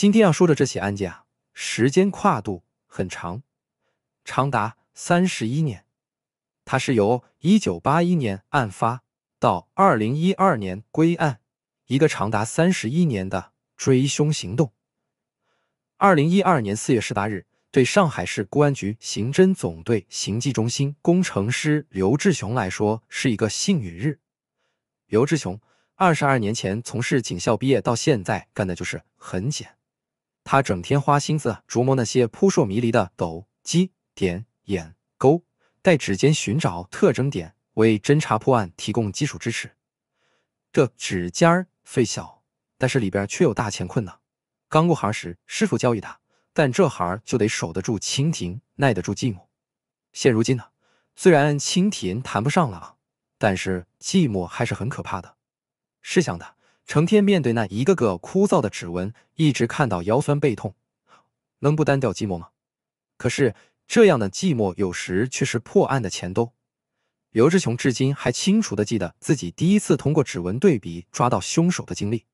今天要说的这起案件啊，时间跨度很长，长达三十一年。它是由一九八一年案发到二零一二年归案，一个长达三十一年的追凶行动。二零一二年四月十八日，对上海市公安局刑侦总队刑技中心工程师刘志雄来说，是一个幸运日。刘志雄二十二年前从事警校毕业到现在干的就是痕检。他整天花心思琢磨那些扑朔迷离的斗、鸡、点、眼、钩，带指尖寻找特征点，为侦查破案提供基础支持。这指尖儿虽小，但是里边却有大乾坤呢。刚入行时，师傅教育他，但这行就得守得住清贫，耐得住寂寞。现如今呢，虽然清贫谈不上了，但是寂寞还是很可怕的。试想的，成天面对那一个个枯燥的指纹，一直看到腰酸背痛，能不单调寂寞吗？可是这样的寂寞有时却是破案的前奏。刘志雄至今还清楚的记得自己第一次通过指纹对比抓到凶手的经历。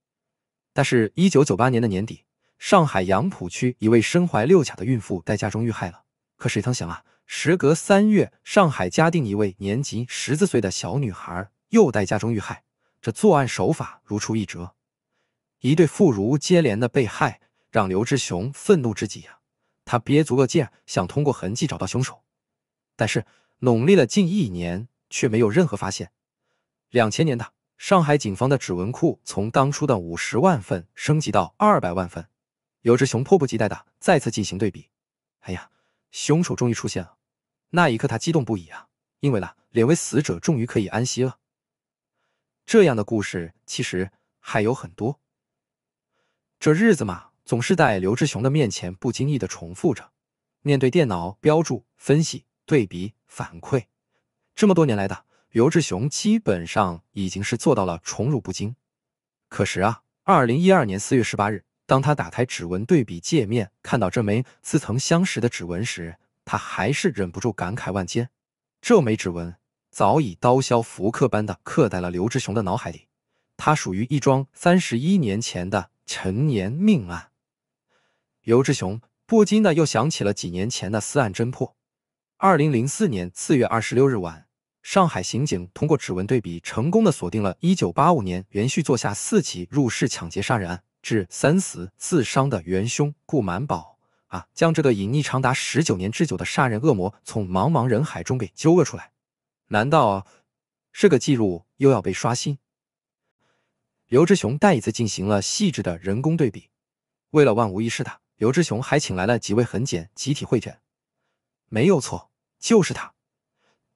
但是，一九九八年的年底，上海杨浦区一位身怀六甲的孕妇在家中遇害了。可谁曾想啊，时隔三月，上海嘉定一位年仅十四岁的小女孩又在家中遇害。这作案手法如出一辙，一对妇孺接连的被害，让刘志雄愤怒之极啊！他憋足了劲，想通过痕迹找到凶手，但是努力了近一年，却没有任何发现。两千年的上海警方的指纹库从当初的五十万份升级到二百万份，刘志雄迫不及待的再次进行对比。哎呀，凶手终于出现了！那一刻他激动不已啊，因为啦，两位死者终于可以安息了。这样的故事其实还有很多。这日子嘛，总是在刘志雄的面前不经意的重复着。面对电脑标注、分析、对比、反馈，这么多年来的刘志雄基本上已经是做到了宠辱不惊。可是啊，二零一二年四月十八日，当他打开指纹对比界面，看到这枚似曾相识的指纹时，他还是忍不住感慨万千。这枚指纹。早已刀削斧刻般的刻在了刘志雄的脑海里，它属于一桩三十一年前的陈年命案。刘志雄不禁的又想起了几年前的私案侦破。二零零四年四月二十六日晚，上海刑警通过指纹对比，成功的锁定了一九八五年连续做下四起入室抢劫杀人案，致三死四伤的元凶顾满宝啊，将这个隐匿长达十九年之久的杀人恶魔从茫茫人海中给揪了出来。难道是个记录又要被刷新？刘志雄再一次进行了细致的人工对比，为了万无一失，他刘志雄还请来了几位痕检集体会诊。没有错，就是他。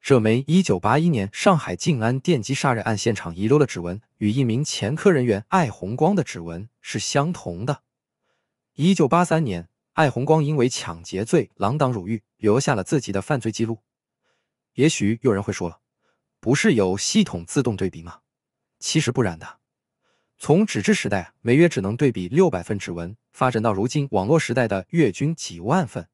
这枚1981年上海静安电击杀人案现场遗留的指纹，与一名前科人员艾红光的指纹是相同的。1983年，艾红光因为抢劫罪锒铛入狱，留下了自己的犯罪记录。也许有人会说了，不是有系统自动对比吗？其实不然的。从纸质时代每月只能对比六百份指纹，发展到如今网络时代的月均几万份。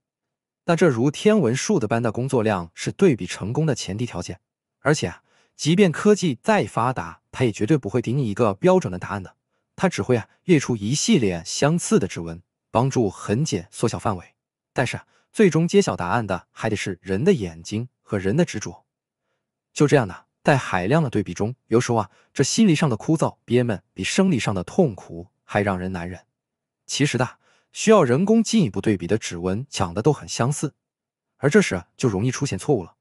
那这如天文数字般的工作量是对比成功的前提条件。而且，啊，即便科技再发达，它也绝对不会给你一个标准的答案的。它只会啊列出一系列相似的指纹，帮助痕检缩小范围。但是啊。最终揭晓答案的还得是人的眼睛和人的执着。就这样的，在海量的对比中，有时候啊，这心理上的枯燥憋闷比生理上的痛苦还让人难忍。其实的，需要人工进一步对比的指纹，讲的都很相似，而这时就容易出现错误了，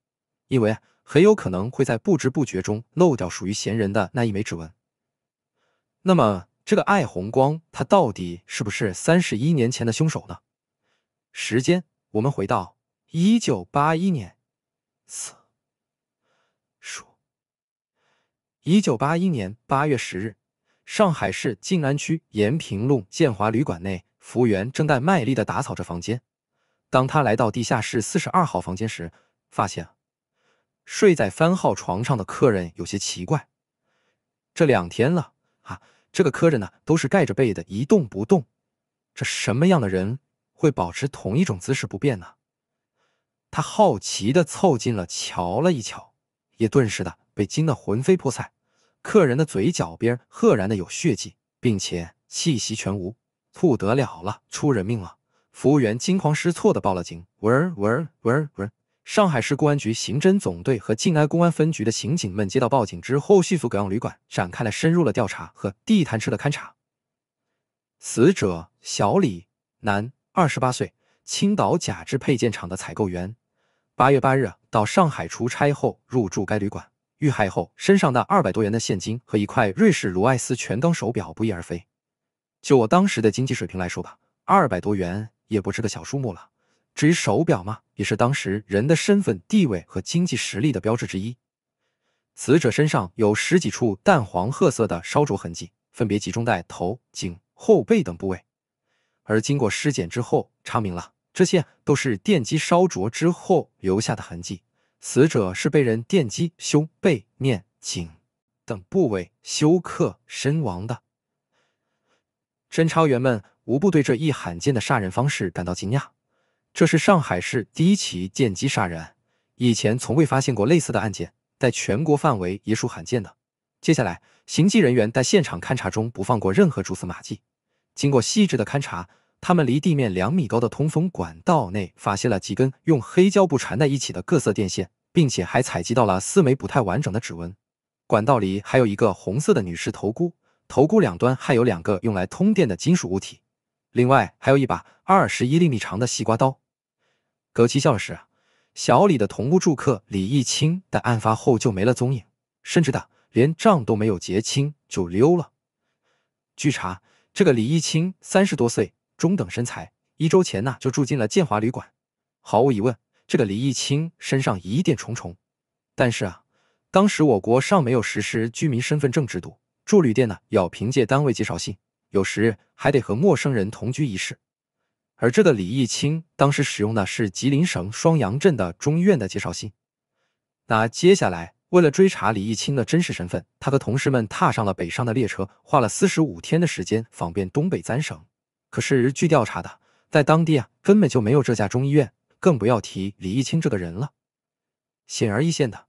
因为很有可能会在不知不觉中漏掉属于闲人的那一枚指纹。那么，这个艾红光他到底是不是三十一年前的凶手呢？时间。我们回到一九八一年，四，说，一九八一年八月十日，上海市静安区延平路建华旅馆内，服务员正在卖力的打扫着房间。当他来到地下室四十二号房间时，发现睡在三号床上的客人有些奇怪。这两天了啊，这个客人呢都是盖着被的一动不动，这什么样的人？会保持同一种姿势不变呢？他好奇的凑近了瞧了一瞧，也顿时的被惊得魂飞魄散。客人的嘴角边赫然的有血迹，并且气息全无，不得了了，出人命了！服务员惊慌失措的报了警。喂喂喂喂！上海市公安局刑侦总队和静安公安分局的刑警们接到报警之后，迅速赶往旅馆，展开了深入的调查和地毯式的勘查。死者小李，男。二十八岁，青岛假肢配件厂的采购员，八月八日到上海出差后入住该旅馆，遇害后身上那二百多元的现金和一块瑞士卢爱斯全钢手表不翼而飞。就我当时的经济水平来说吧，二百多元也不是个小数目了。至于手表嘛，也是当时人的身份地位和经济实力的标志之一。死者身上有十几处淡黄褐色的烧灼痕迹，分别集中在头、颈、后背等部位。而经过尸检之后，查明了这些都是电击烧灼之后留下的痕迹。死者是被人电击胸背面颈等部位休克身亡的。侦查员们无不对这一罕见的杀人方式感到惊讶。这是上海市第一起电击杀人案，以前从未发现过类似的案件，在全国范围也属罕见的。接下来，刑侦人员在现场勘查中不放过任何蛛丝马迹。经过细致的勘察，他们离地面两米高的通风管道内发现了几根用黑胶布缠在一起的各色电线，并且还采集到了四枚不太完整的指纹。管道里还有一个红色的女士头箍，头箍两端还有两个用来通电的金属物体，另外还有一把二十一厘米长的西瓜刀。葛七笑的是，小李的同屋住客李义清在案发后就没了踪影，甚至打连账都没有结清就溜了。据查。这个李义清三十多岁，中等身材，一周前呢就住进了建华旅馆。毫无疑问，这个李义清身上疑点重重。但是啊，当时我国尚没有实施居民身份证制度，住旅店呢要凭借单位介绍信，有时还得和陌生人同居一室。而这个李义清当时使用的是吉林省双阳镇的中医院的介绍信。那接下来。为了追查李义清的真实身份，他和同事们踏上了北上的列车，花了四十五天的时间访遍东北三省。可是据调查的，在当地啊根本就没有这家中医院，更不要提李义清这个人了。显而易见的，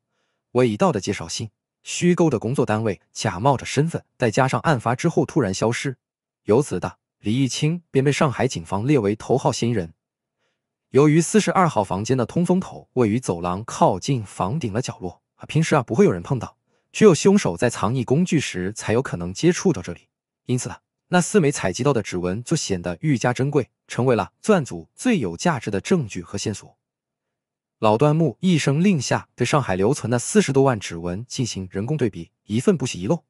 伪造的介绍信、虚构的工作单位、假冒着身份，再加上案发之后突然消失，由此的李义清便被上海警方列为头号嫌疑人。由于四十二号房间的通风口位于走廊靠近房顶的角落。平时啊不会有人碰到，只有凶手在藏匿工具时才有可能接触到这里。因此，那四枚采集到的指纹就显得愈加珍贵，成为了钻组最有价值的证据和线索。老端木一声令下，对上海留存的四十多万指纹进行人工对比，一份不许遗漏。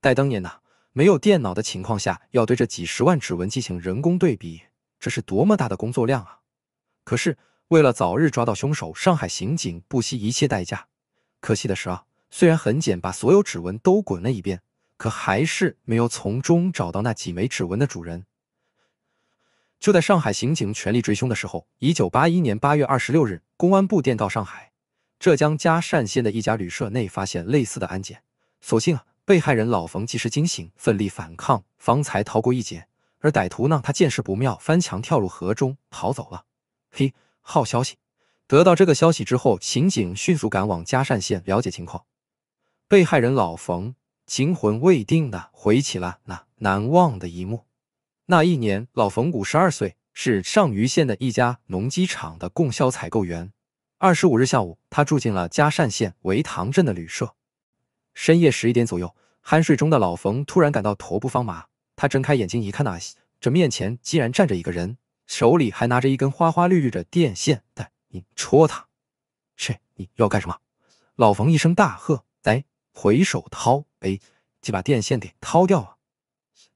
在当年呐，没有电脑的情况下，要对这几十万指纹进行人工对比，这是多么大的工作量啊！可是为了早日抓到凶手，上海刑警不惜一切代价。可惜的是啊，虽然痕检把所有指纹都滚了一遍，可还是没有从中找到那几枚指纹的主人。就在上海刑警全力追凶的时候，一九八一年八月二十六日，公安部电告上海，浙江嘉善县的一家旅社内发现类似的案件。所幸啊，被害人老冯及时惊醒，奋力反抗，方才逃过一劫。而歹徒呢，他见势不妙，翻墙跳入河中逃走了。嘿，好消息！得到这个消息之后，刑警迅速赶往嘉善县了解情况。被害人老冯惊魂未定的回忆起了那难忘的一幕。那一年，老冯五十二岁，是上虞县的一家农机厂的供销采购员。二十五日下午，他住进了嘉善县围塘镇的旅社。深夜十一点左右，酣睡中的老冯突然感到头部发麻，他睁开眼睛一看，那这面前竟然站着一个人，手里还拿着一根花花绿绿的电线带。你戳他？是你要干什么？老冯一声大喝，哎，回手掏，哎，就把电线给掏掉了。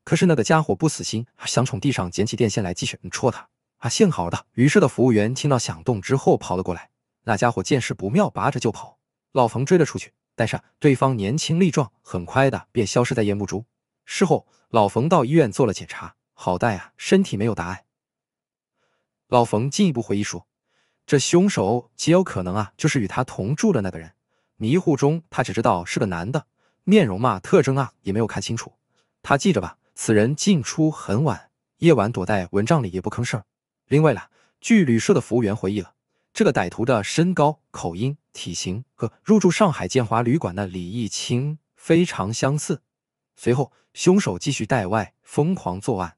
可是那个家伙不死心，想从地上捡起电线来继续戳他。啊，幸好的，于是的服务员听到响动之后跑了过来。那家伙见势不妙，拔着就跑。老冯追了出去，但是对方年轻力壮，很快的便消失在夜幕中。事后，老冯到医院做了检查，好在啊，身体没有大碍。老冯进一步回忆说。这凶手极有可能啊，就是与他同住的那个人。迷糊中，他只知道是个男的，面容嘛、特征啊也没有看清楚。他记着吧，此人进出很晚，夜晚躲在蚊帐里也不吭声。另外啦，据旅社的服务员回忆了，这个歹徒的身高、口音、体型和入住上海建华旅馆的李义清非常相似。随后，凶手继续带外疯狂作案。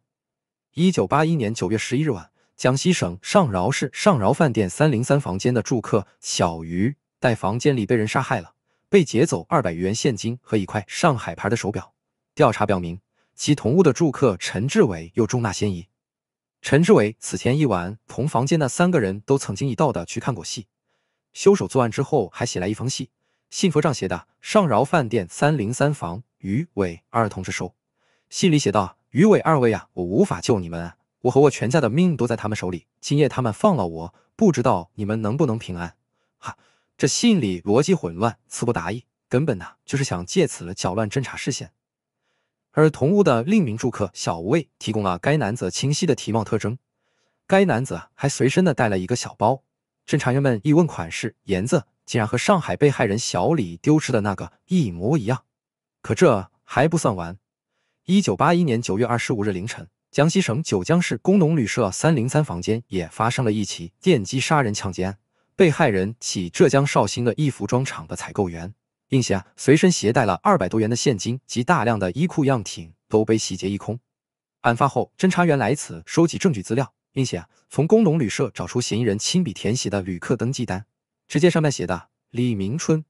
一九八一年九月十一日晚。江西省上饶市上饶饭店三零三房间的住客小鱼，在房间里被人杀害了，被劫走二百余元现金和一块上海牌的手表。调查表明，其同屋的住客陈志伟有重大嫌疑。陈志伟此前一晚同房间的三个人都曾经一道的去看过戏。凶手作案之后还写来一封信，信封上写的“上饶饭店三零三房余伟二同志收”。信里写道：“余伟二位啊，我无法救你们。”我和我全家的命都在他们手里。今夜他们放了我，不知道你们能不能平安。哈，这信里逻辑混乱，词不达意，根本呢就是想借此了搅乱侦查视线。而同屋的另一名住客小吴提供了该男子清晰的体貌特征。该男子还随身的带了一个小包，侦查员们一问款式、颜色，竟然和上海被害人小李丢失的那个一模一样。可这还不算完。一九八一年九月二十五日凌晨。江西省九江市工农旅社三零三房间也发生了一起电击杀人抢劫案。被害人系浙江绍兴的一服装厂的采购员，并且随身携带了二百多元的现金及大量的衣裤样品，都被洗劫一空。案发后，侦查员来此收集证据资料，并且从工农旅社找出嫌疑人亲笔填写的旅客登记单，只见上面写的李明春。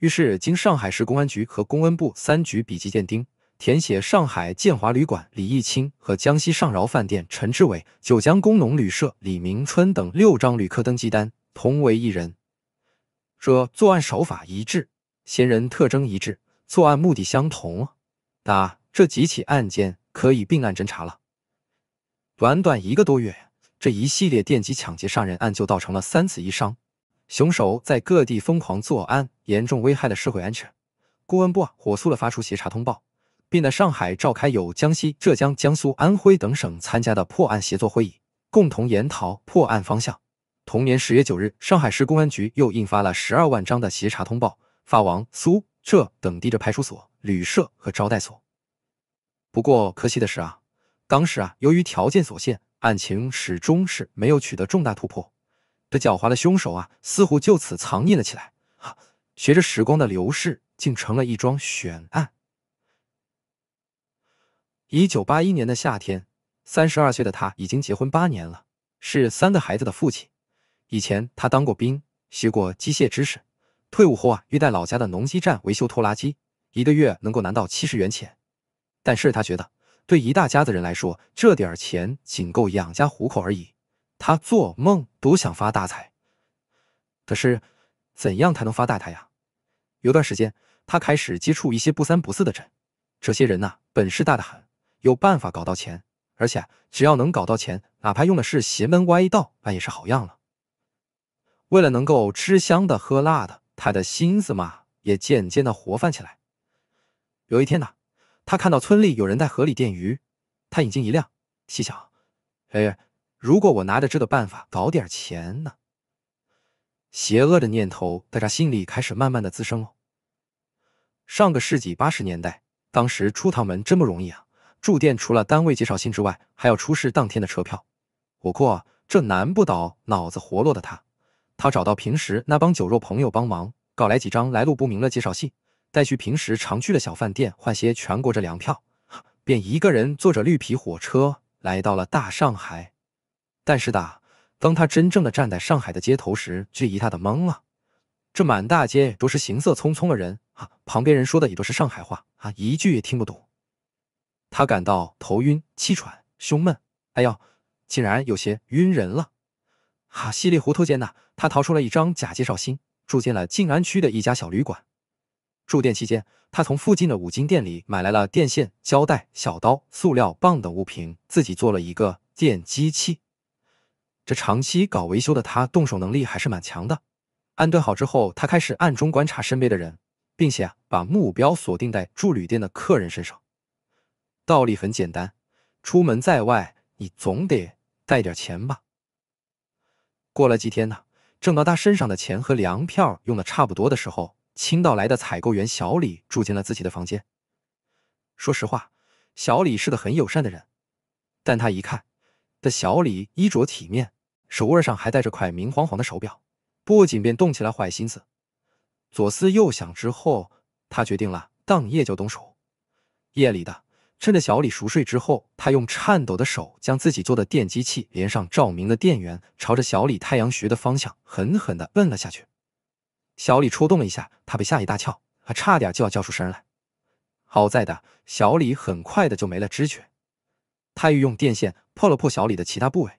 于是，经上海市公安局和公安部三局笔迹鉴定。填写上海建华旅馆李义清和江西上饶饭店陈志伟、九江工农旅社李明春等六张旅客登记单，同为一人。说作案手法一致，嫌人特征一致，作案目的相同。答：这几起案件可以并案侦查了。短短一个多月，这一系列电击抢劫杀人案就造成了三死一伤，凶手在各地疯狂作案，严重危害了社会安全。公安部火速的发出协查通报。并在上海召开有江西、浙江、江苏、安徽等省参加的破案协作会议，共同研讨破案方向。同年十月九日，上海市公安局又印发了十二万张的协查通报，发往苏、浙等地的派出所、旅社和招待所。不过可惜的是啊，当时啊，由于条件所限，案情始终是没有取得重大突破。这狡猾的凶手啊，似乎就此藏匿了起来，随着时光的流逝，竟成了一桩悬案。一九八一年的夏天，三十二岁的他已经结婚八年了，是三个孩子的父亲。以前他当过兵，学过机械知识，退伍后啊，又在老家的农机站维修拖拉机，一个月能够拿到七十元钱。但是他觉得，对一大家子人来说，这点钱仅够养家糊口而已。他做梦都想发大财，可是怎样才能发大财呀？有段时间，他开始接触一些不三不四的人，这些人呐，本事大得很。有办法搞到钱，而且只要能搞到钱，哪怕用的是邪门歪道，那也是好样了。为了能够吃香的喝辣的，他的心思嘛，也渐渐的活泛起来。有一天呢，他看到村里有人在河里电鱼，他眼睛一亮，细想：哎，如果我拿着这个办法搞点钱呢？邪恶的念头在他心里开始慢慢的滋生了。上个世纪八十年代，当时出趟门真不容易啊。住店除了单位介绍信之外，还要出示当天的车票。不过这难不倒脑子活络的他，他找到平时那帮酒肉朋友帮忙，搞来几张来路不明的介绍信，带去平时常去的小饭店换些全国的粮票，便一个人坐着绿皮火车来到了大上海。但是的，当他真正的站在上海的街头时，却一大的懵了。这满大街都是行色匆匆的人，旁边人说的也都是上海话，啊，一句也听不懂。他感到头晕、气喘、胸闷，哎呦，竟然有些晕人了！哈，稀里糊涂间呢，他掏出了一张假介绍信，住进了静安区的一家小旅馆。住店期间，他从附近的五金店里买来了电线、胶带、小刀、塑料棒等物品，自己做了一个电击器。这长期搞维修的他，动手能力还是蛮强的。安顿好之后，他开始暗中观察身边的人，并且把目标锁定在住旅店的客人身上。道理很简单，出门在外，你总得带点钱吧。过了几天呢，挣到他身上的钱和粮票用的差不多的时候，青岛来的采购员小李住进了自己的房间。说实话，小李是个很友善的人，但他一看这小李衣着体面，手腕上还戴着块明晃晃的手表，不仅便动起了坏心思。左思右想之后，他决定了当夜就动手。夜里的。趁着小李熟睡之后，他用颤抖的手将自己做的电击器连上照明的电源，朝着小李太阳穴的方向狠狠地摁了下去。小李抽动了一下，他被吓一大跳，还差点就要叫出声来。好在的小李很快的就没了知觉。他欲用电线破了破小李的其他部位，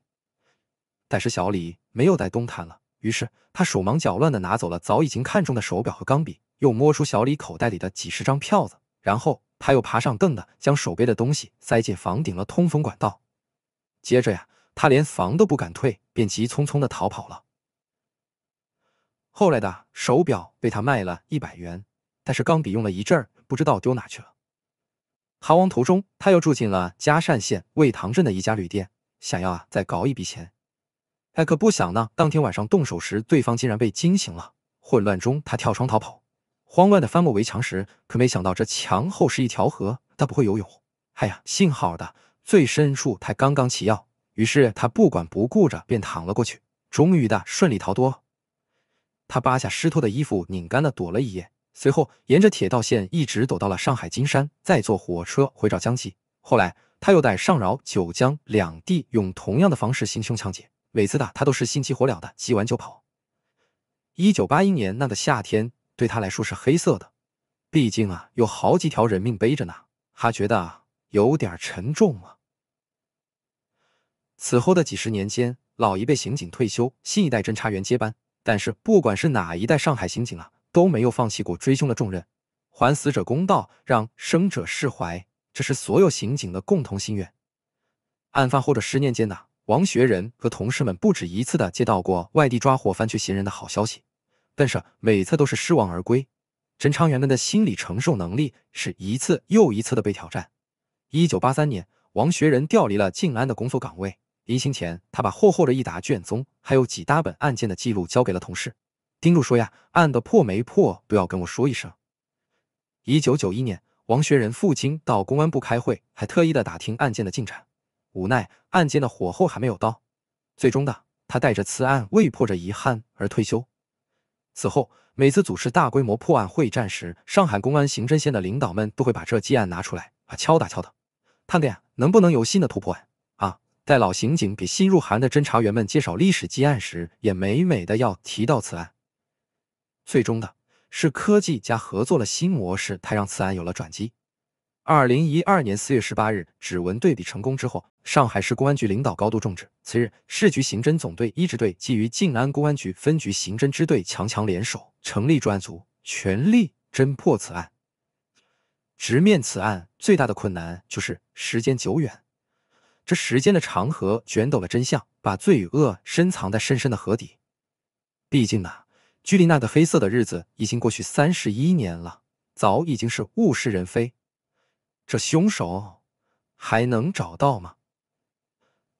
但是小李没有再动弹了。于是他手忙脚乱地拿走了早已经看中的手表和钢笔，又摸出小李口袋里的几十张票子。然后他又爬上凳子，将手背的东西塞进房顶的通风管道。接着呀，他连房都不敢退，便急匆匆的逃跑了。后来的手表被他卖了一百元，但是钢笔用了一阵儿，不知道丢哪去了。逃亡途中，他又住进了嘉善县魏塘镇的一家旅店，想要啊再搞一笔钱。哎，可不想呢，当天晚上动手时，对方竟然被惊醒了，混乱中他跳窗逃跑。慌乱的翻过围墙时，可没想到这墙后是一条河。他不会游泳，哎呀，幸好的最深处才刚刚起药，于是他不管不顾着便躺了过去，终于的顺利逃脱。他扒下湿透的衣服，拧干的躲了一夜，随后沿着铁道线一直躲到了上海金山，再坐火车回找江西。后来他又在上饶、九江两地用同样的方式行凶抢劫，每次打他都是心急火燎的，急完就跑。一九八一年那个夏天。对他来说是黑色的，毕竟啊有好几条人命背着呢，他觉得啊有点沉重啊。此后的几十年间，老一辈刑警退休，新一代侦查员接班，但是不管是哪一代上海刑警啊，都没有放弃过追凶的重任，还死者公道，让生者释怀，这是所有刑警的共同心愿。案发后的十年间呢，王学仁和同事们不止一次的接到过外地抓获翻罪嫌疑人的好消息。但是每次都是失望而归，侦查员们的心理承受能力是一次又一次的被挑战。一九八三年，王学仁调离了静安的工作岗位，临行前他把厚厚的一沓卷宗，还有几大本案件的记录交给了同事，叮嘱说呀：“案的破没破，都要跟我说一声。”一九九一年，王学仁父亲到公安部开会，还特意的打听案件的进展，无奈案件的火候还没有到，最终的他带着此案未破的遗憾而退休。此后，每次组织大规模破案会战时，上海公安刑侦线的领导们都会把这积案拿出来啊敲打敲打，探店能不能有新的突破案啊？在老刑警给新入行的侦查员们介绍历史积案时，也美美的要提到此案。最终的，是科技加合作了新模式，才让此案有了转机。二零一二年四月十八日，指纹对比成功之后。上海市公安局领导高度重视，次日，市局刑侦总队一支队基于静安公安局分局刑侦支队强强联手，成立专案组，全力侦破此案。直面此案最大的困难就是时间久远，这时间的长河卷走了真相，把罪与恶深藏在深深的河底。毕竟呢，距离那个黑色的日子已经过去三十一年了，早已经是物是人非，这凶手还能找到吗？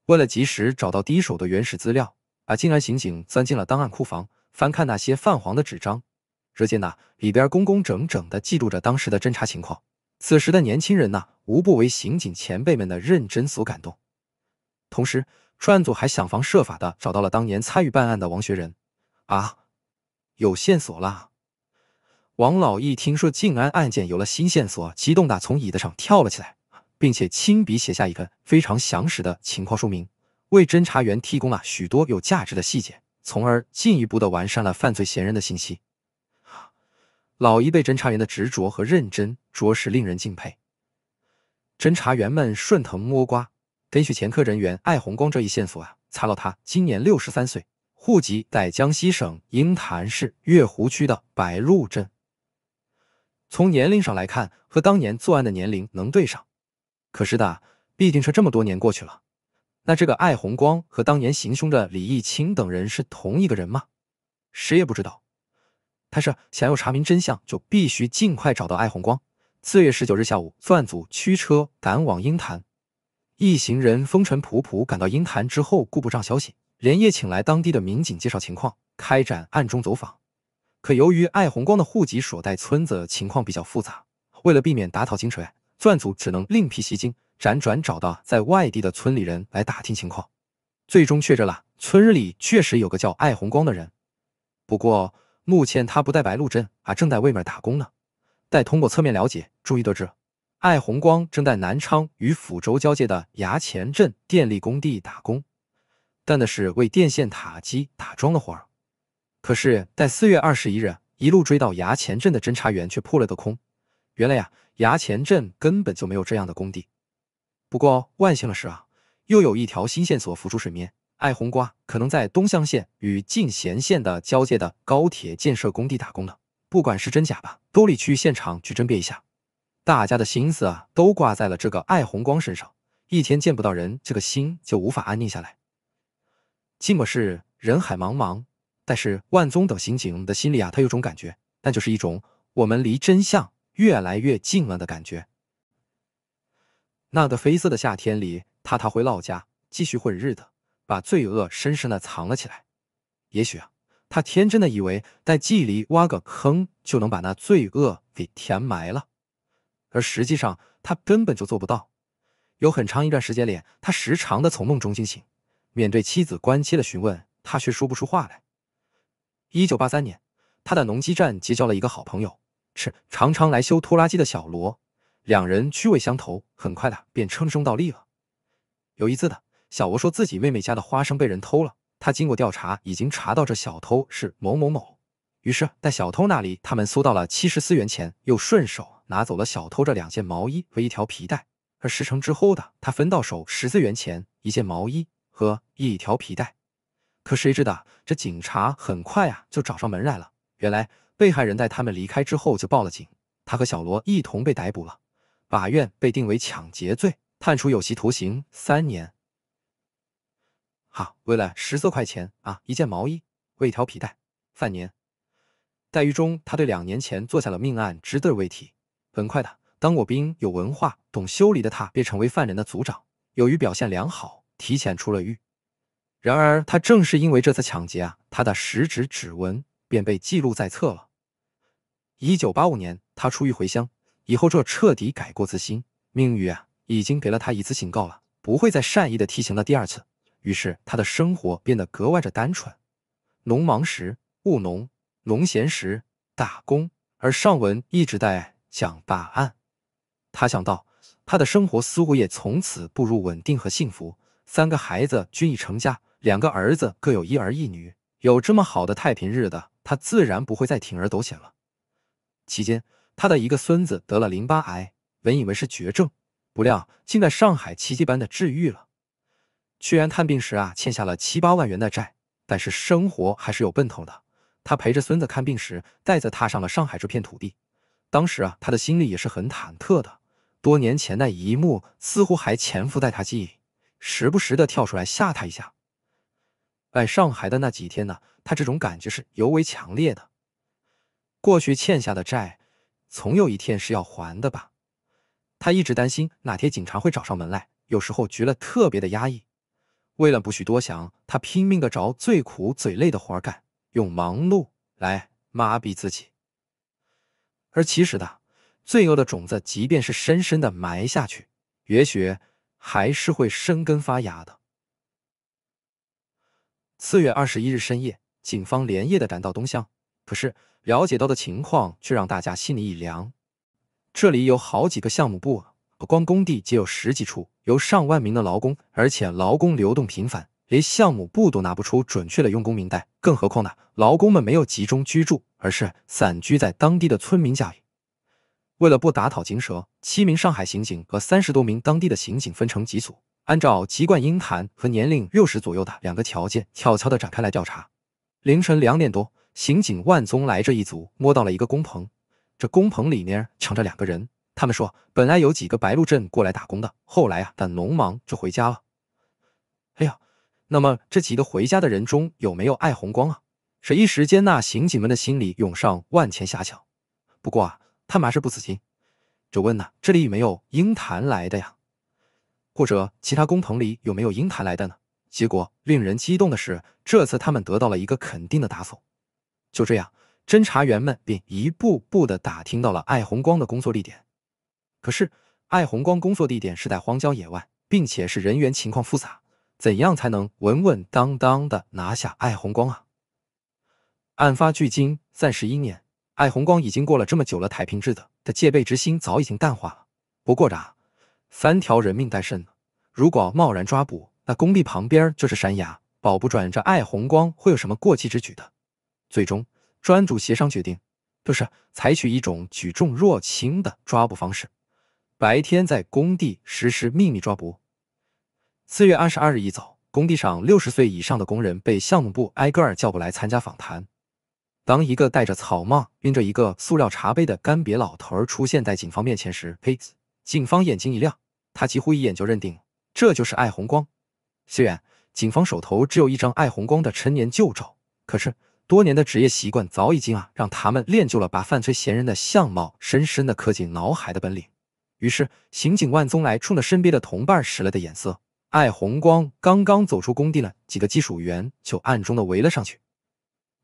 为了及时找到第一手的原始资料，把静安刑警钻进了档案库房，翻看那些泛黄的纸张，只见呐，里边工工整整地记录着当时的侦查情况。此时的年轻人呐，无不为刑警前辈们的认真所感动。同时，专案组还想方设法地找到了当年参与办案的王学仁。啊，有线索了！王老一听说静安案件有了新线索，激动的从椅子上跳了起来。并且亲笔写下一份非常详实的情况说明，为侦查员提供了许多有价值的细节，从而进一步的完善了犯罪嫌疑人的信息。老一辈侦查员的执着和认真，着实令人敬佩。侦查员们顺藤摸瓜，根据前科人员艾红光这一线索啊，查到他今年六十三岁，户籍在江西省鹰潭市月湖区的白鹿镇。从年龄上来看，和当年作案的年龄能对上。可是的，毕竟是这么多年过去了，那这个艾红光和当年行凶的李义清等人是同一个人吗？谁也不知道。他是想要查明真相，就必须尽快找到艾红光。四月十九日下午，专组驱车赶往鹰潭，一行人风尘仆仆赶到鹰潭之后，顾不上消息，连夜请来当地的民警介绍情况，开展暗中走访。可由于艾红光的户籍所在村子情况比较复杂，为了避免打草惊蛇。钻组只能另辟蹊径，辗转找到在外地的村里人来打听情况，最终确认了村里确实有个叫艾红光的人，不过目前他不在白鹿镇，而正在外面打工呢。待通过侧面了解，终于得知，艾红光正在南昌与抚州交界的牙前镇电力工地打工，干的是为电线塔基打桩的活儿。可是待四月二十一日一路追到牙前镇的侦查员却扑了个空，原来呀。牙前镇根本就没有这样的工地。不过，万幸的是啊，又有一条新线索浮出水面，艾红瓜可能在东乡县与进贤县的交界的高铁建设工地打工呢。不管是真假吧，都得去现场去甄别一下。大家的心思啊，都挂在了这个艾红光身上，一天见不到人，这个心就无法安宁下来。寂寞是人海茫茫，但是万宗等刑警的心里啊，他有种感觉，那就是一种我们离真相。越来越近了的感觉。那个绯色的夏天里，他他回老家继续混日子，把罪恶深深的藏了起来。也许啊，他天真的以为在记忆里挖个坑就能把那罪恶给填埋了。而实际上，他根本就做不到。有很长一段时间里，他时常的从梦中惊醒，面对妻子关切的询问，他却说不出话来。一九八三年，他在农机站结交了一个好朋友。是常常来修拖拉机的小罗，两人趣味相投，很快的便称兄道弟了。有一次的，小罗说自己妹妹家的花生被人偷了，他经过调查，已经查到这小偷是某某某。于是，在小偷那里，他们搜到了七十四元钱，又顺手拿走了小偷这两件毛衣和一条皮带。而事成之后的，他分到手十四元钱、一件毛衣和一条皮带。可谁知道，这警察很快啊就找上门来了。原来。被害人带他们离开之后就报了警，他和小罗一同被逮捕了，法院被定为抢劫罪，判处有期徒刑三年。好，为了十四块钱啊，一件毛衣，为条皮带，犯年。在狱中，他对两年前做下了命案只字未提。很快的，当过兵、有文化、懂修理的他，便成为犯人的组长。由于表现良好，提前出了狱。然而，他正是因为这次抢劫啊，他的食指指纹。便被记录在册了。一九八五年，他出狱回乡以后，这彻底改过自新，命运啊，已经给了他一次警告了，不会再善意的提醒了第二次。于是，他的生活变得格外的单纯。农忙时务农，农闲时打工。而上文一直在讲办案，他想到他的生活似乎也从此步入稳定和幸福。三个孩子均已成家，两个儿子各有一儿一女，有这么好的太平日子。他自然不会再铤而走险了。期间，他的一个孙子得了淋巴癌，本以为是绝症，不料竟在上海奇迹般的治愈了。屈原探病时啊，欠下了七八万元的债，但是生活还是有奔头的。他陪着孙子看病时，再次踏上了上海这片土地。当时啊，他的心里也是很忐忑的，多年前那一幕似乎还潜伏在他记忆，时不时的跳出来吓他一下。在上海的那几天呢，他这种感觉是尤为强烈的。过去欠下的债，总有一天是要还的吧？他一直担心哪天警察会找上门来，有时候觉得特别的压抑。为了不许多想，他拼命的找最苦最累的活干，用忙碌来麻痹自己。而其实的，罪恶的种子，即便是深深的埋下去，也许还是会生根发芽的。四月二十一日深夜，警方连夜的赶到东乡，可是了解到的情况却让大家心里一凉。这里有好几个项目部，光工地就有十几处，有上万名的劳工，而且劳工流动频繁，连项目部都拿不出准确的用工名单，更何况呢？劳工们没有集中居住，而是散居在当地的村民家里。为了不打草惊蛇，七名上海刑警和三十多名当地的刑警分成几组。按照籍贯英谈和年龄六十左右的两个条件，悄悄地展开来调查。凌晨两点多，刑警万宗来这一组摸到了一个工棚，这工棚里面藏着两个人。他们说，本来有几个白鹿镇过来打工的，后来啊，但农忙就回家了。哎呀，那么这几个回家的人中有没有艾红光啊？这一时间那刑警们的心里涌上万千遐想。不过啊，他们还是不死心，就问呢，这里有没有英谈来的呀？或者其他工棚里有没有鹰潭来的呢？结果令人激动的是，这次他们得到了一个肯定的答复。就这样，侦查员们便一步步的打听到了艾红光的工作地点。可是，艾红光工作地点是在荒郊野外，并且是人员情况复杂，怎样才能稳稳当当的拿下艾红光啊？案发距今三十一年，艾红光已经过了这么久了，太平日子，的戒备之心早已经淡化了。不过着，三条人命待审，如果贸然抓捕，那工地旁边就是山崖，保不准这艾红光会有什么过激之举的。最终，专案组协商决定，就是采取一种举重若轻的抓捕方式，白天在工地实施秘密抓捕。四月二十二日一早，工地上六十岁以上的工人被项目部挨个儿叫过来参加访谈。当一个戴着草帽、拎着一个塑料茶杯的干瘪老头儿出现在警方面前时，嘿，警方眼睛一亮。他几乎一眼就认定这就是艾红光。虽然警方手头只有一张艾红光的陈年旧照，可是多年的职业习惯早已经啊，让他们练就了把犯罪嫌疑人的相貌深深的刻进脑海的本领。于是，刑警万宗来冲着身边的同伴使了的眼色。艾红光刚刚走出工地呢，几个技术员就暗中的围了上去。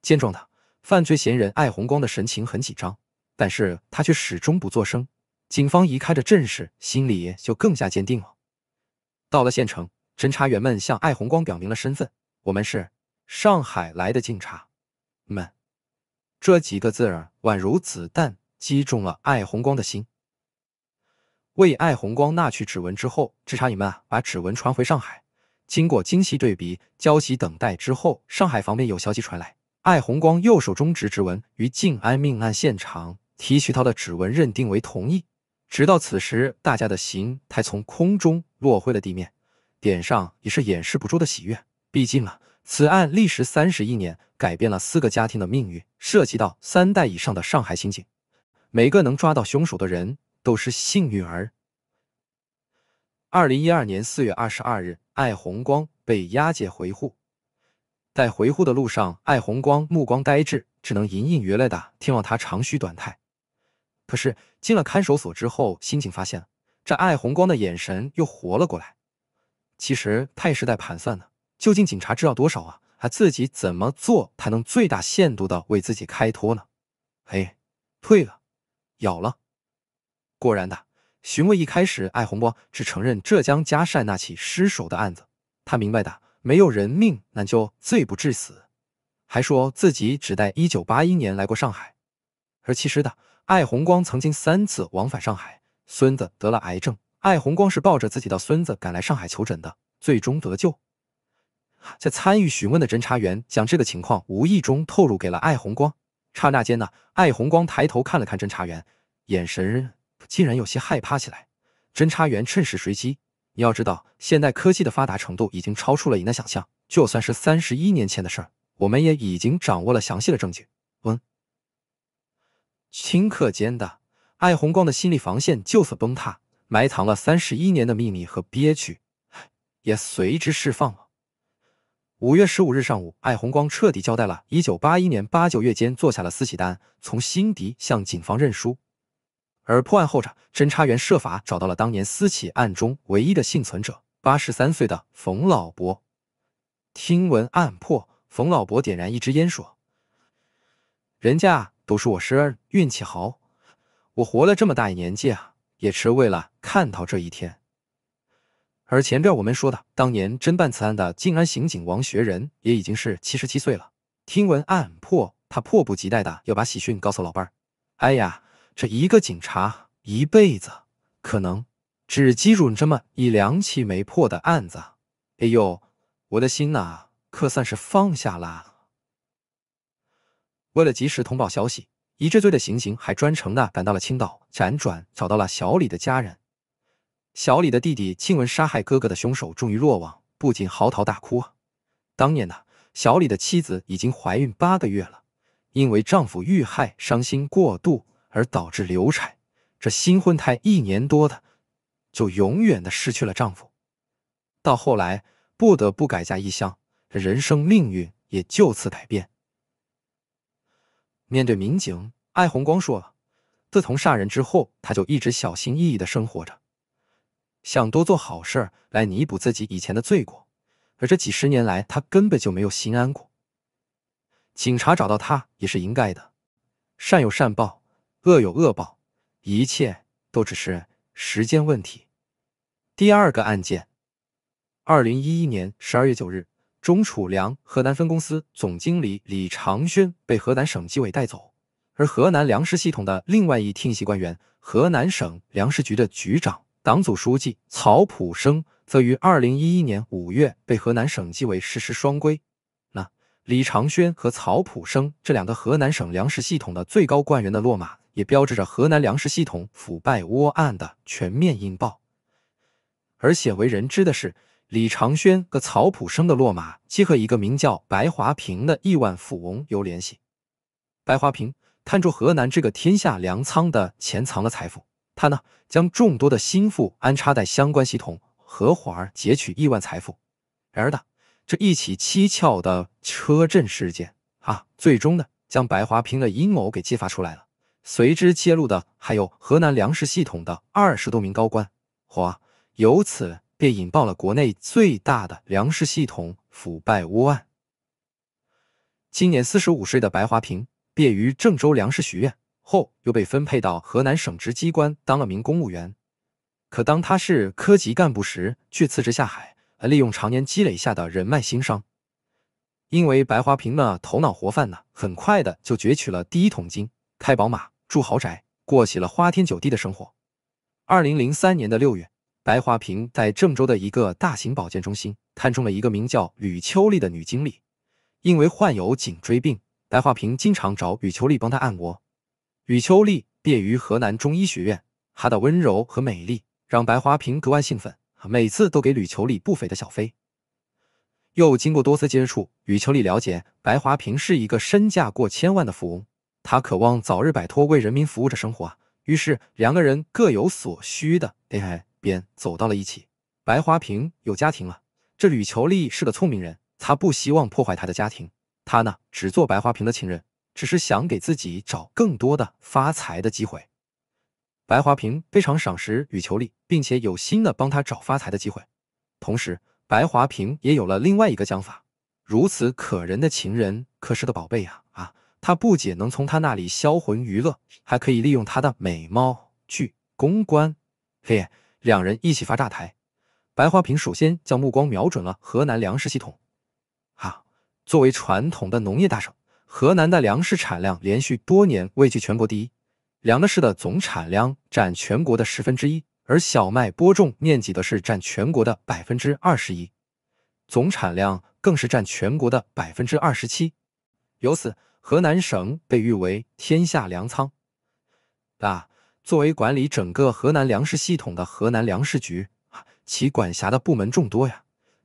见状的犯罪嫌疑人艾红光的神情很紧张，但是他却始终不作声。警方一看的阵势，心里就更加坚定了。到了县城，侦查员们向艾红光表明了身份：“我们是上海来的警察。”们这几个字儿宛如子弹击中了艾红光的心。为艾红光拿取指纹之后，侦查员们把指纹传回上海。经过精细对比、焦急等待之后，上海方面有消息传来：艾红光右手中指指纹于静安命案现场提取到的指纹认定为同意。直到此时，大家的形才从空中落回了地面，脸上已是掩饰不住的喜悦。毕竟啊，此案历时三十一年，改变了四个家庭的命运，涉及到三代以上的上海刑警，每个能抓到凶手的人都是幸运儿。二零一二年四月二十二日，艾红光被押解回沪，在回沪的路上，艾红光目光呆滞，只能隐隐约约的听望他长吁短叹。可是进了看守所之后，刑警发现这艾红光的眼神又活了过来。其实他也是在盘算呢，究竟警察知道多少啊？他自己怎么做才能最大限度的为自己开脱呢？哎，退了，咬了。果然的，询问一开始，艾红光只承认浙江嘉善那起失手的案子。他明白的，没有人命，那就罪不至死。还说自己只在1981年来过上海，而其实的。艾红光曾经三次往返上海，孙子得了癌症，艾红光是抱着自己的孙子赶来上海求诊的，最终得救。在参与询问的侦查员将这个情况无意中透露给了艾红光，刹那间呢，艾红光抬头看了看侦查员，眼神竟然有些害怕起来。侦查员趁势追击，你要知道，现代科技的发达程度已经超出了你的想象，就算是三十一年前的事儿，我们也已经掌握了详细的证据。嗯。顷刻间的，艾红光的心理防线就此崩塌，埋藏了三十一年的秘密和憋屈，也随之释放了。五月十五日上午，艾红光彻底交代了，一九八一年八九月间做下了私企单，从辛迪向警方认输。而破案后，侦查员设法找到了当年私企案中唯一的幸存者，八十三岁的冯老伯。听闻案破，冯老伯点燃一支烟，说：“人家。”都是我师儿运气好，我活了这么大年纪啊，也只为了看到这一天。而前边我们说的当年侦办此案的静安刑警王学仁，也已经是七十七岁了。听闻案破，他迫不及待的要把喜讯告诉老伴儿。哎呀，这一个警察一辈子可能只记住这么一两起没破的案子。哎呦，我的心呐，可算是放下了。为了及时通报消息，一支罪的行刑还专程的赶到了青岛，辗转找到了小李的家人。小李的弟弟亲闻杀害哥哥的凶手终于落网，不仅嚎啕大哭。当年呢，小李的妻子已经怀孕八个月了，因为丈夫遇害，伤心过度而导致流产。这新婚胎一年多的，就永远的失去了丈夫。到后来不得不改嫁异乡，人生命运也就此改变。面对民警，艾红光说：“自从杀人之后，他就一直小心翼翼的生活着，想多做好事来弥补自己以前的罪过。而这几十年来，他根本就没有心安过。警察找到他也是应该的，善有善报，恶有恶报，一切都只是时间问题。”第二个案件，二零一一年十二月九日。中储粮河南分公司总经理李长轩被河南省纪委带走，而河南粮食系统的另外一厅系官员、河南省粮食局的局长、党组书记曹普生，则于二零一一年五月被河南省纪委实施双规。那李长轩和曹普生这两个河南省粮食系统的最高官员的落马，也标志着河南粮食系统腐败窝案的全面引爆。而鲜为人知的是，李长轩和曹普生的落马，既和一个名叫白华平的亿万富翁有联系。白华平探出河南这个天下粮仓的潜藏的财富，他呢将众多的心腹安插在相关系统，合伙儿劫取亿万财富。然而呢，这一起蹊跷的车震事件啊，最终呢将白华平的阴谋给揭发出来了。随之揭露的还有河南粮食系统的二十多名高官。嚯，由此。便引爆了国内最大的粮食系统腐败窝案。今年四十五岁的白华平毕业于郑州粮食学院，后又被分配到河南省直机关当了名公务员。可当他是科级干部时，却辞职下海，利用常年积累下的人脉经商。因为白华平呢头脑活泛呢，很快的就攫取了第一桶金，开宝马，住豪宅，过起了花天酒地的生活。二零零三年的六月。白华平在郑州的一个大型保健中心看中了一个名叫吕秋丽的女经理，因为患有颈椎病，白华平经常找吕秋丽帮她按摩。吕秋丽毕业于河南中医学院，她的温柔和美丽让白华平格外兴奋，每次都给吕秋丽不菲的小费。又经过多次接触，吕秋丽了解白华平是一个身价过千万的富翁，他渴望早日摆脱为人民服务的生活，于是两个人各有所需的恋爱。便走到了一起。白花瓶有家庭了，这吕求利是个聪明人，他不希望破坏他的家庭，他呢只做白花瓶的情人，只是想给自己找更多的发财的机会。白花瓶非常赏识吕求利，并且有心的帮他找发财的机会。同时，白花瓶也有了另外一个想法：如此可人的情人，可是个宝贝呀！啊，他不仅能从他那里销魂娱乐，还可以利用他的美貌去公关，嘿。两人一起发炸台。白花瓶首先将目光瞄准了河南粮食系统。啊，作为传统的农业大省，河南的粮食产量连续多年位居全国第一。粮食的总产量占全国的十分之一，而小麦播种面积则是占全国的百分之二十一，总产量更是占全国的百分之二十七。由此，河南省被誉为“天下粮仓”。啊。作为管理整个河南粮食系统的河南粮食局，其管辖的部门众多呀，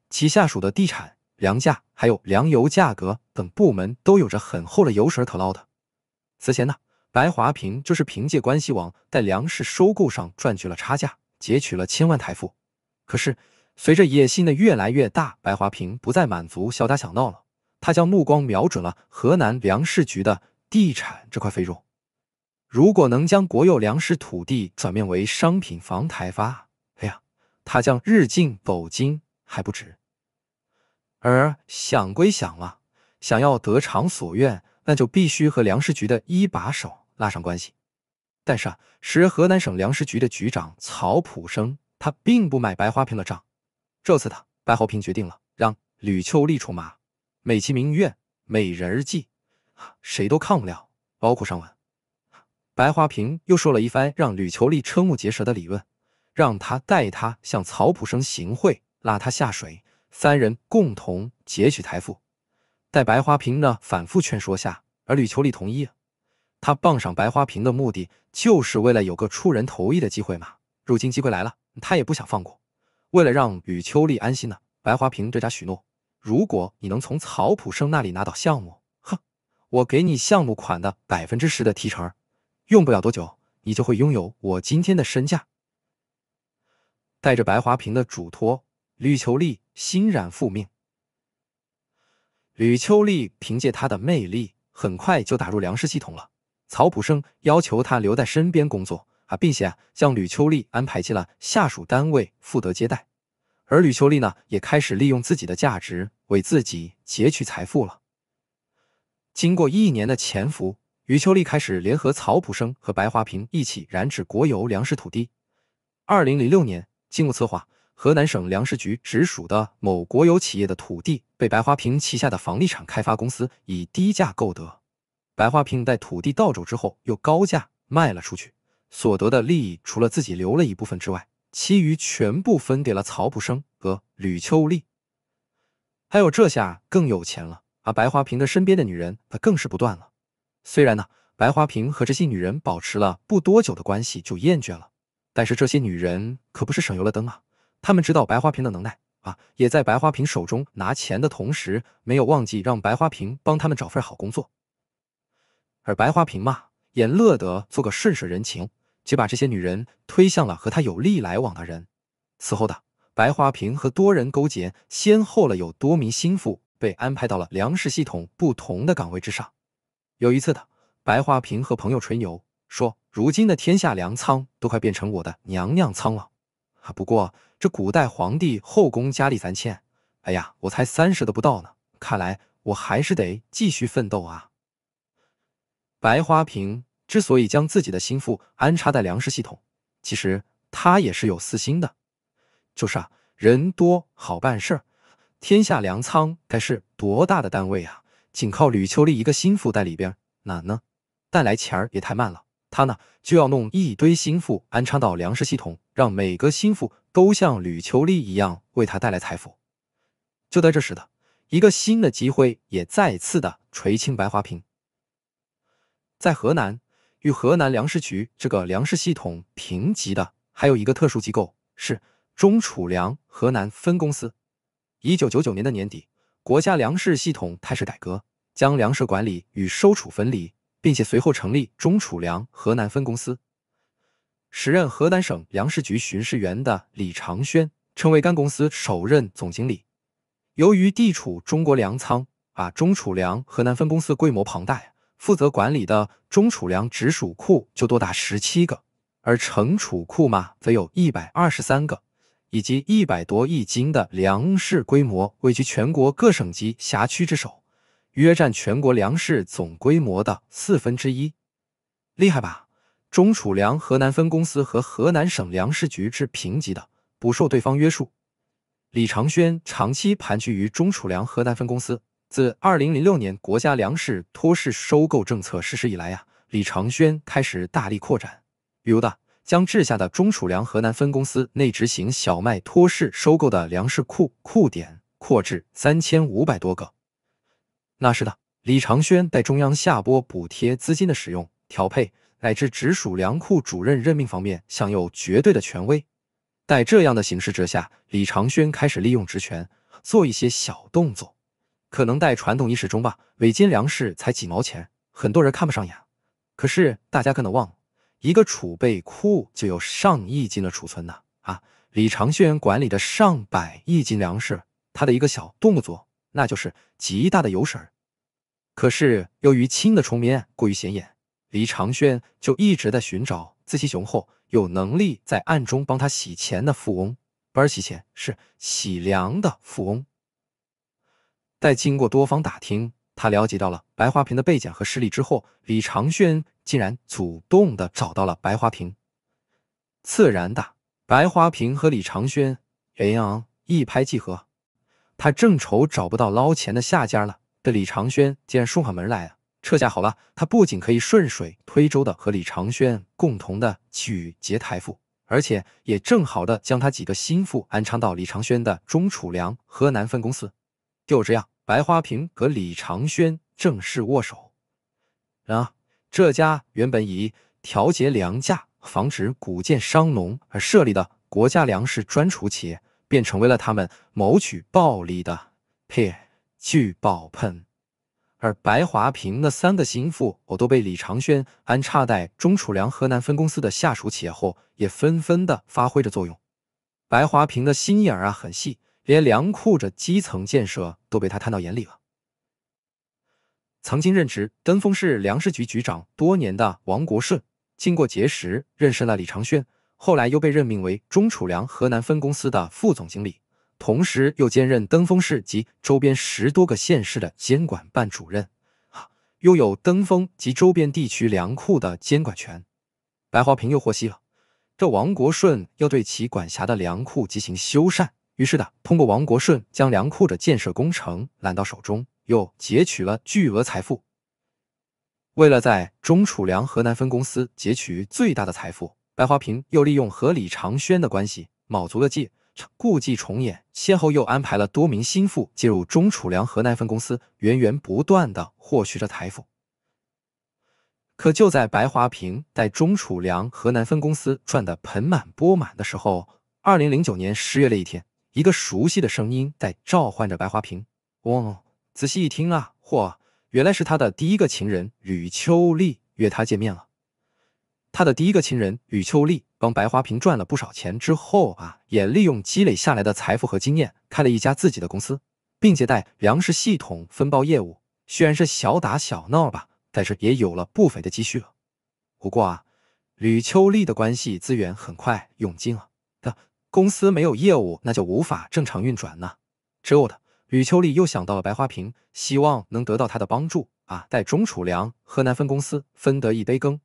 其下属的地产、粮价还有粮油价格等部门都有着很厚的油水可捞的。此前呢，白华平就是凭借关系网在粮食收购上赚取了差价，截取了千万台富。可是随着野心的越来越大，白华平不再满足小打小闹了，他将目光瞄准了河南粮食局的地产这块肥肉。如果能将国有粮食土地转变为商品房开发，哎呀，他将日进斗金还不止。而想归想了，想要得偿所愿，那就必须和粮食局的一把手拉上关系。但是，啊，时任河南省粮食局的局长曹普生，他并不买白花瓶的账。这次，他白豪平决定了让吕秋丽出马，美其名曰美人计，谁都抗不了，包括上文。白花瓶又说了一番让吕秋丽瞠目结舌的理论，让他带他向曹普生行贿，拉他下水，三人共同劫取财富。在白花瓶的反复劝说下，而吕秋丽同意。他傍上白花瓶的目的就是为了有个出人头地的机会嘛。如今机会来了，他也不想放过。为了让吕秋丽安心呢，白花瓶这家许诺：如果你能从曹普生那里拿到项目，哼，我给你项目款的百分之十的提成。用不了多久，你就会拥有我今天的身价。带着白华平的嘱托，吕秋丽欣然赴命。吕秋丽凭借她的魅力，很快就打入粮食系统了。曹普生要求她留在身边工作啊，并且将吕秋丽安排进了下属单位，负责接待。而吕秋丽呢，也开始利用自己的价值为自己截取财富了。经过一年的潜伏。吕秋丽开始联合曹普生和白华平一起染指国有粮食土地。二零零六年，经过策划，河南省粮食局直属的某国有企业的土地被白华平旗下的房地产开发公司以低价购得。白华平在土地到手之后，又高价卖了出去，所得的利益除了自己留了一部分之外，其余全部分给了曹普生和吕秋丽。还有这下更有钱了，而白华平的身边的女人，他更是不断了。虽然呢，白花瓶和这些女人保持了不多久的关系就厌倦了，但是这些女人可不是省油的灯啊！她们知道白花瓶的能耐啊，也在白花瓶手中拿钱的同时，没有忘记让白花瓶帮他们找份好工作。而白花瓶嘛，也乐得做个顺水人情，就把这些女人推向了和他有利来往的人。此后的白花瓶和多人勾结，先后了有多名心腹被安排到了粮食系统不同的岗位之上。有一次，的白花瓶和朋友吹牛说：“如今的天下粮仓都快变成我的娘娘仓了啊！不过这古代皇帝后宫佳丽三千，哎呀，我才三十都不到呢，看来我还是得继续奋斗啊！”白花瓶之所以将自己的心腹安插在粮食系统，其实他也是有私心的，就是啊，人多好办事儿。天下粮仓该是多大的单位啊！仅靠吕秋丽一个心腹在里边难呢，带来钱儿也太慢了。他呢就要弄一堆心腹安插到粮食系统，让每个心腹都像吕秋丽一样为他带来财富。就在这时的一个新的机会也再次的垂青白花瓶。在河南与河南粮食局这个粮食系统平级的还有一个特殊机构，是中储粮河南分公司。一九九九年的年底。国家粮食系统开始改革，将粮食管理与收储分离，并且随后成立中储粮河南分公司。时任河南省粮食局巡视员的李长轩成为该公司首任总经理。由于地处中国粮仓，啊中储粮河南分公司规模庞大，负责管理的中储粮直属库就多达十七个，而城储库嘛则有一百二十三个。以及一百多亿斤的粮食规模位居全国各省级辖区之首，约占全国粮食总规模的四分之一，厉害吧？中储粮河南分公司和河南省粮食局是平级的，不受对方约束。李长轩长期盘踞于中储粮河南分公司。自二零零六年国家粮食托市收购政策实施以来呀，李长轩开始大力扩展，比如的。将治下的中储粮河南分公司内执行小麦托市收购的粮食库库点扩至三千五百多个。那是的，李长轩在中央下拨补贴资金的使用调配，乃至直属粮库主任任命方面，享有绝对的权威。在这样的形势之下，李长轩开始利用职权做一些小动作。可能在传统意识中吧，每斤粮食才几毛钱，很多人看不上眼。可是大家可能忘了。一个储备库就有上亿斤的储存呢！啊，李长轩管理的上百亿斤粮食，他的一个小动作，那就是极大的油水可是由于清的充面过于显眼，李长轩就一直在寻找资金雄厚、有能力在暗中帮他洗钱的富翁。不是洗钱，是洗粮的富翁。在经过多方打听，他了解到了白花瓶的背景和实力之后，李长轩。竟然主动的找到了白花瓶，自然的，白花瓶和李长轩哎呀，一拍即合。他正愁找不到捞钱的下家了，的李长轩竟然送上门来了。这下好了，他不仅可以顺水推舟的和李长轩共同的去劫财富，而且也正好的将他几个心腹安插到李长轩的中储粮河南分公司。就这样，白花瓶和李长轩正式握手。然而。这家原本以调节粮价、防止谷贱伤农而设立的国家粮食专储企业，便成为了他们谋取暴利的“骗聚宝盆”。而白华平的三个心腹，我都被李长轩安插在中储粮河南分公司的下属企业后，也纷纷的发挥着作用。白华平的心眼儿啊，很细，连粮库的基层建设都被他看到眼里了。曾经任职登封市粮食局局长多年的王国顺，经过结识认识了李长轩，后来又被任命为中储粮河南分公司的副总经理，同时又兼任登封市及周边十多个县市的监管办主任，拥有登封及周边地区粮库的监管权。白华平又获悉了，这王国顺要对其管辖的粮库进行修缮，于是的通过王国顺将粮库的建设工程揽到手中。又截取了巨额财富。为了在中储粮河南分公司截取最大的财富，白华平又利用和李长轩的关系，卯足了劲，故伎重演，先后又安排了多名心腹进入中储粮河南分公司，源源不断的获取着财富。可就在白华平在中储粮河南分公司赚得盆满钵满的时候，二零零九年十月的一天，一个熟悉的声音在召唤着白华平。哦。仔细一听啊，嚯，原来是他的第一个情人吕秋丽约他见面了。他的第一个情人吕秋丽帮白花瓶赚了不少钱之后啊，也利用积累下来的财富和经验，开了一家自己的公司，并且带粮食系统分包业务。虽然是小打小闹吧，但是也有了不菲的积蓄了。不过啊，吕秋丽的关系资源很快用尽了，的公司没有业务，那就无法正常运转呢。之后的。吕秋丽又想到了白花瓶，希望能得到他的帮助啊，带中储粮河南分公司分得一杯羹。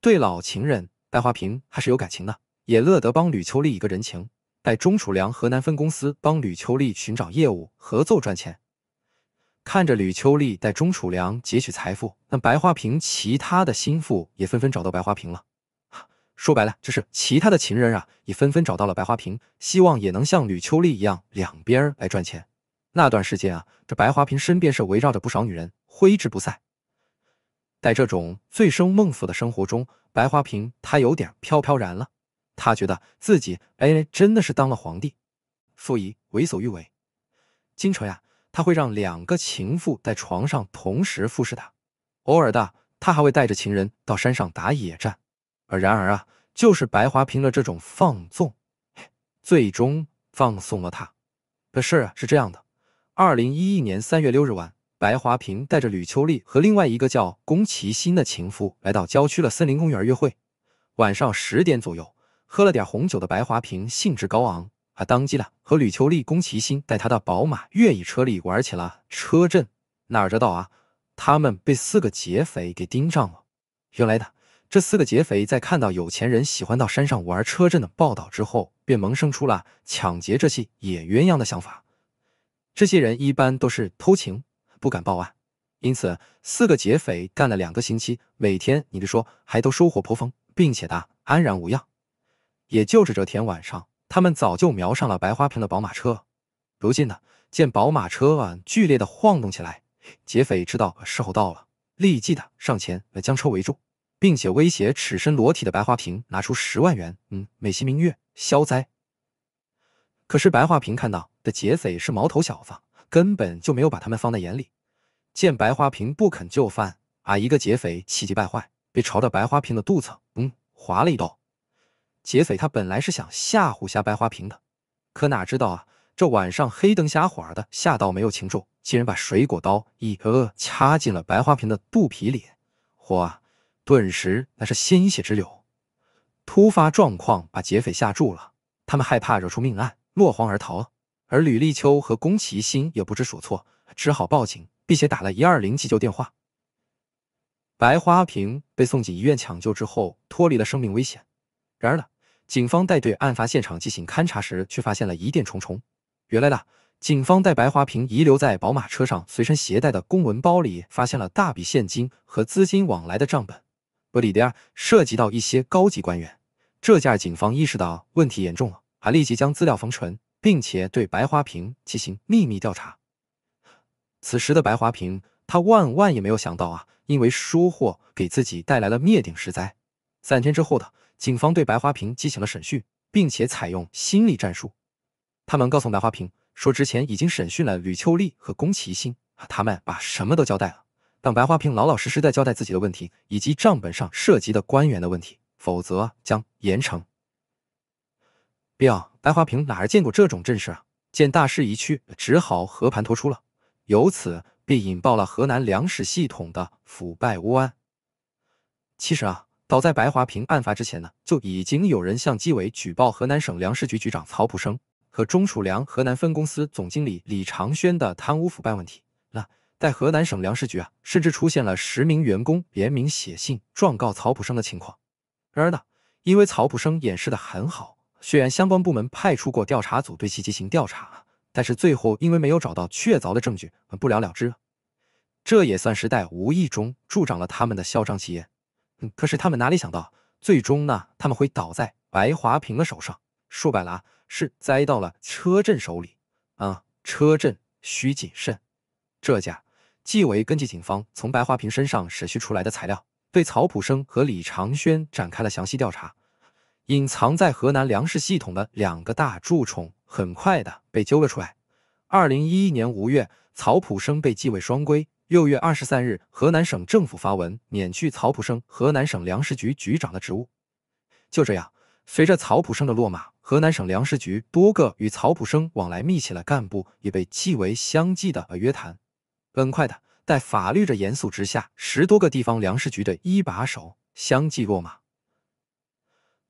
对老情人白花瓶还是有感情的，也乐得帮吕秋丽一个人情，带中储粮河南分公司帮吕秋丽寻找业务合作赚钱。看着吕秋丽带中储粮截取财富，那白花瓶其他的心腹也纷纷找到白花瓶了。说白了，就是其他的情人啊，也纷纷找到了白花瓶，希望也能像吕秋丽一样，两边儿来赚钱。那段时间啊，这白花瓶身边是围绕着不少女人，挥之不散。在这种醉生梦死的生活中，白花瓶她有点飘飘然了，她觉得自己哎，真的是当了皇帝，所以为所欲为。经常啊，他会让两个情妇在床上同时服侍他，偶尔的，他还会带着情人到山上打野战。然而啊，就是白华平的这种放纵，最终放纵了他。的事啊是这样的：，二零一一年三月六日晚，白华平带着吕秋丽和另外一个叫宫崎新的情夫来到郊区的森林公园约会。晚上十点左右，喝了点红酒的白华平兴致高昂，还当即了和吕秋丽、宫崎新带他到宝马越野车里玩起了车震。哪知道啊，他们被四个劫匪给盯上了。原来的。这四个劫匪在看到有钱人喜欢到山上玩车震的报道之后，便萌生出了抢劫这起野鸳鸯的想法。这些人一般都是偷情，不敢报案，因此四个劫匪干了两个星期，每天，你的说还都收获颇丰，并且的安然无恙。也就是这天晚上，他们早就瞄上了白花瓶的宝马车。如今呢，见宝马车啊剧烈的晃动起来，劫匪知道时候到了，立即的上前将车围住。并且威胁赤身裸体的白花瓶拿出十万元，嗯，美其名曰消灾。可是白花瓶看到的劫匪是毛头小子，根本就没有把他们放在眼里。见白花瓶不肯就范，啊，一个劫匪气急败坏，便朝着白花瓶的肚子，嗯，划了一刀。劫匪他本来是想吓唬吓白花瓶的，可哪知道啊，这晚上黑灯瞎火的，吓到没有轻重，竟然把水果刀一呃，插进了白花瓶的肚皮里，嚯！顿时那是鲜血直流，突发状况把劫匪吓住了，他们害怕惹出命案，落荒而逃。而吕立秋和宫崎辛也不知所措，只好报警，并且打了一二零急救电话。白花瓶被送进医院抢救之后，脱离了生命危险。然而呢，警方带队案发现场进行勘查时，却发现了疑点重重。原来呢，警方在白花瓶遗留在宝马车上随身携带的公文包里，发现了大笔现金和资金往来的账本。这里边涉及到一些高级官员，这下警方意识到问题严重了，还立即将资料封存，并且对白花瓶进行秘密调查。此时的白花瓶，他万万也没有想到啊，因为疏忽给自己带来了灭顶之灾。三天之后的，警方对白花瓶进行了审讯，并且采用心理战术，他们告诉白花瓶说，之前已经审讯了吕秋丽和宫崎兴，他们把什么都交代了。让白花平老老实实的交代自己的问题，以及账本上涉及的官员的问题，否则将严惩。表白花平哪儿见过这种阵势啊？见大势已去，只好和盘托出了。由此便引爆了河南粮食系统的腐败窝案。其实啊，早在白花平案发之前呢，就已经有人向纪委举报河南省粮食局局长曹普生和中储粮河南分公司总经理李长轩的贪污腐败问题了。在河南省粮食局啊，甚至出现了十名员工联名写信状告曹普生的情况。然而呢，因为曹普生掩饰的很好，虽然相关部门派出过调查组对其进行调查，但是最后因为没有找到确凿的证据，不了了之。这也算是在无意中助长了他们的嚣张气焰。可是他们哪里想到，最终呢，他们会倒在白华平的手上。说白了啊，是栽到了车震手里啊。车震需谨慎，这家。纪委根据警方从白花瓶身上审讯出来的材料，对曹普生和李长轩展开了详细调查。隐藏在河南粮食系统的两个大蛀虫，很快的被揪了出来。二零一一年五月，曹普生被纪委双规。六月二十三日，河南省政府发文免去曹普生河南省粮食局局长的职务。就这样，随着曹普生的落马，河南省粮食局多个与曹普生往来密切的干部也被纪委相继的约谈。很快的，在法律的严肃之下，十多个地方粮食局的一把手相继落马。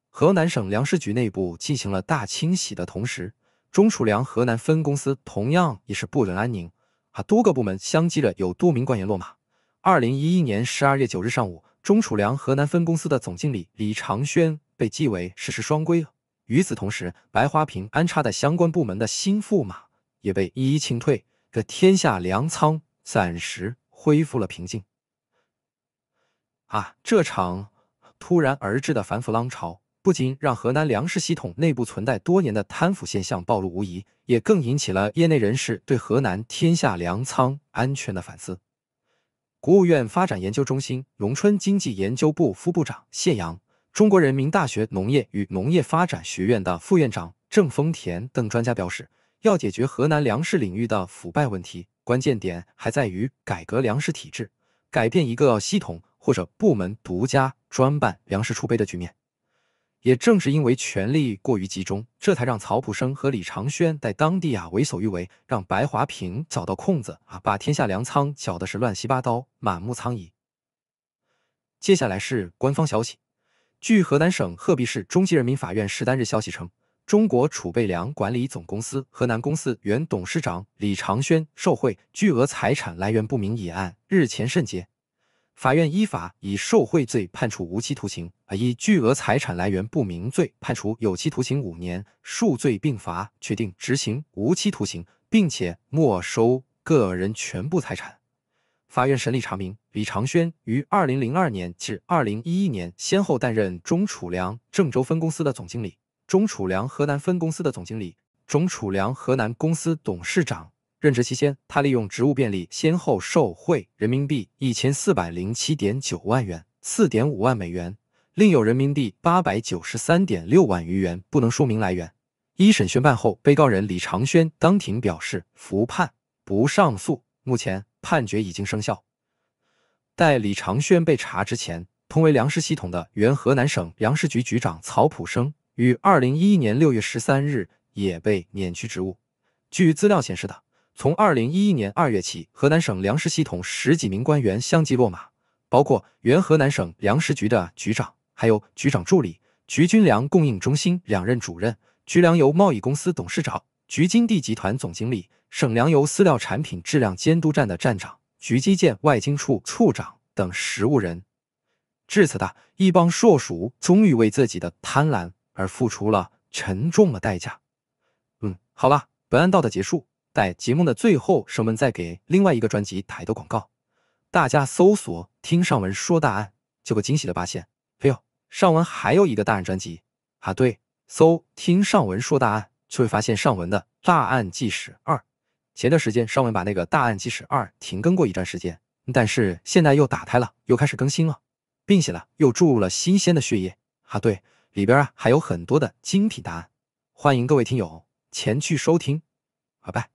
河南省粮食局内部进行了大清洗的同时，中储粮河南分公司同样也是不能安宁啊！多个部门相继的有多名官员落马。二零一一年十二月九日上午，中储粮河南分公司的总经理李长轩被纪委实施双规与此同时，白花瓶安插的相关部门的新驸马也被一一清退。这天下粮仓。暂时恢复了平静。啊，这场突然而至的反腐浪潮，不仅让河南粮食系统内部存在多年的贪腐现象暴露无遗，也更引起了业内人士对河南天下粮仓安全的反思。国务院发展研究中心农村经济研究部副部长谢阳、中国人民大学农业与农业发展学院的副院长郑丰田等专家表示，要解决河南粮食领域的腐败问题。关键点还在于改革粮食体制，改变一个系统或者部门独家专办粮食储备的局面。也正是因为权力过于集中，这才让曹普生和李长轩在当地啊为所欲为，让白华平找到空子啊，把天下粮仓搅的是乱七八糟，满目苍夷。接下来是官方消息，据河南省鹤壁市中级人民法院十三日消息称。中国储备粮管理总公司河南公司原董事长李长轩受贿巨额财产来源不明一案日前审结，法院依法以受贿罪判处无期徒刑，以巨额财产来源不明罪判处有期徒刑五年，数罪并罚，确定执行无期徒刑，并且没收个人全部财产。法院审理查明，李长轩于2002年至2011年先后担任中储粮郑州分公司的总经理。中储粮河南分公司的总经理、中储粮河南公司董事长任职期间，他利用职务便利，先后受贿人民币一千四百零七点九万元、四点五万美元，另有人民币八百九十三点六万余元不能说明来源。一审宣判后，被告人李长轩当庭表示服判不上诉，目前判决已经生效。待李长轩被查之前，同为粮食系统的原河南省粮食局局长曹普生。于二零一一年六月十三日也被免去职务。据资料显示，的从二零一一年二月起，河南省粮食系统十几名官员相继落马，包括原河南省粮食局的局长，还有局长助理、局军粮供应中心两任主任、局粮油贸易公司董事长、局金地集团总经理、省粮油饲料产品质量监督站的站长、局基建外经处处长等十五人。至此，的一帮硕鼠终于为自己的贪婪。而付出了沉重的代价。嗯，好了，本案到此结束。在节目的最后，上文再给另外一个专辑打个广告。大家搜索“听上文说大案”，就会惊喜的发现，哎呦，上文还有一个大案专辑啊！对，搜“听上文说大案”，就会发现上文的《大案纪实二》。前段时间，上文把那个《大案纪实二》停更过一段时间，但是现在又打开了，又开始更新了，并且呢，又注入了新鲜的血液啊！对。里边啊还有很多的精品答案，欢迎各位听友前去收听，拜拜。